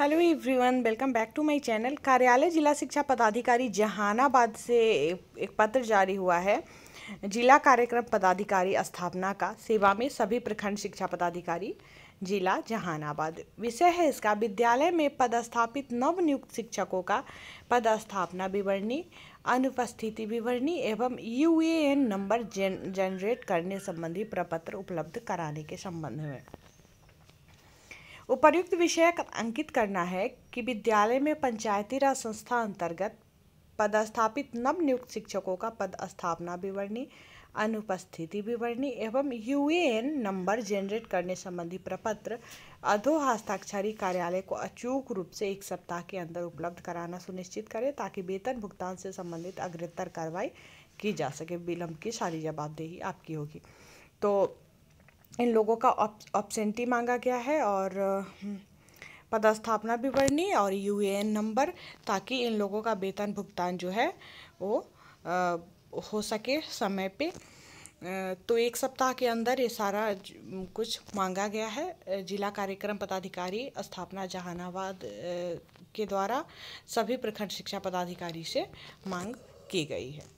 hello everyone welcome back to my channel कार्यालय जिला शिक्षा पदाधिकारी जहानाबाद से एक पत्र जारी हुआ है जिला कार्यक्रम पदाधिकारी स्थापना का सेवा में सभी प्रखंड शिक्षा पदाधिकारी जिला जहानाबाद विषय है इसका विद्यालय में पदस्थापित नवनियुक्त शिक्षकों का पदस्थापना विवरणी अनुपस्थिति विवरणी एवं यू नंबर जनरेट करने संबंधी प्रपत्र उपलब्ध कराने के संबंध में उपर्युक्त विषय अंकित करना है कि विद्यालय में पंचायती राज संस्था अंतर्गत पदस्थापित नवनियुक्त शिक्षकों का पद स्थापना विवरणी अनुपस्थिति विवरणी एवं यूएएन नंबर जेनरेट करने संबंधी प्रपत्र अधो हस्ताक्षरी कार्यालय को अचूक रूप से एक सप्ताह के अंदर उपलब्ध कराना सुनिश्चित करें ताकि वेतन भुगतान से संबंधित अग्रतर कार्रवाई की जा सके विलंब की सारी जवाबदेही आपकी होगी तो इन लोगों का ऑप्शेंटी उप, मांगा गया है और हम्म, पदस्थापना भी बढ़नी और यूएएन नंबर ताकि इन लोगों का वेतन भुगतान जो है वो आ, हो सके समय पे तो एक सप्ताह के अंदर ये सारा कुछ मांगा गया है जिला कार्यक्रम पदाधिकारी स्थापना जहानाबाद के द्वारा सभी प्रखंड शिक्षा पदाधिकारी से मांग की गई है